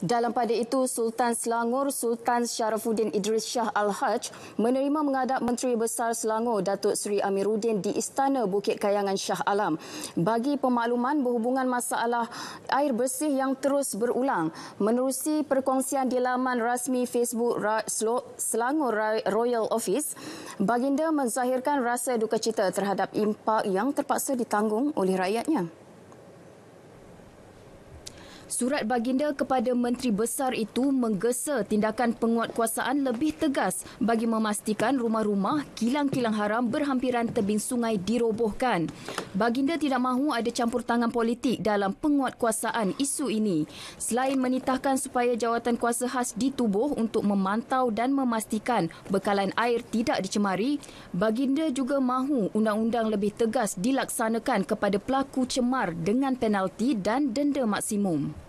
Dalam pada itu, Sultan Selangor Sultan Syarafuddin Idris Shah Al-Haj menerima mengadap Menteri Besar Selangor Datuk Seri Amiruddin di Istana Bukit Kayangan Shah Alam. Bagi pemakluman berhubungan masalah air bersih yang terus berulang, menerusi perkongsian di laman rasmi Facebook Selangor Royal Office, Baginda menzahirkan rasa duka cita terhadap impak yang terpaksa ditanggung oleh rakyatnya. Surat baginda kepada Menteri Besar itu menggesa tindakan penguatkuasaan lebih tegas bagi memastikan rumah-rumah kilang-kilang haram berhampiran tebing sungai dirobohkan. Baginda tidak mahu ada campur tangan politik dalam penguatkuasaan isu ini. Selain menitahkan supaya jawatan kuasa khas ditubuh untuk memantau dan memastikan bekalan air tidak dicemari, baginda juga mahu undang-undang lebih tegas dilaksanakan kepada pelaku cemar dengan penalti dan denda maksimum.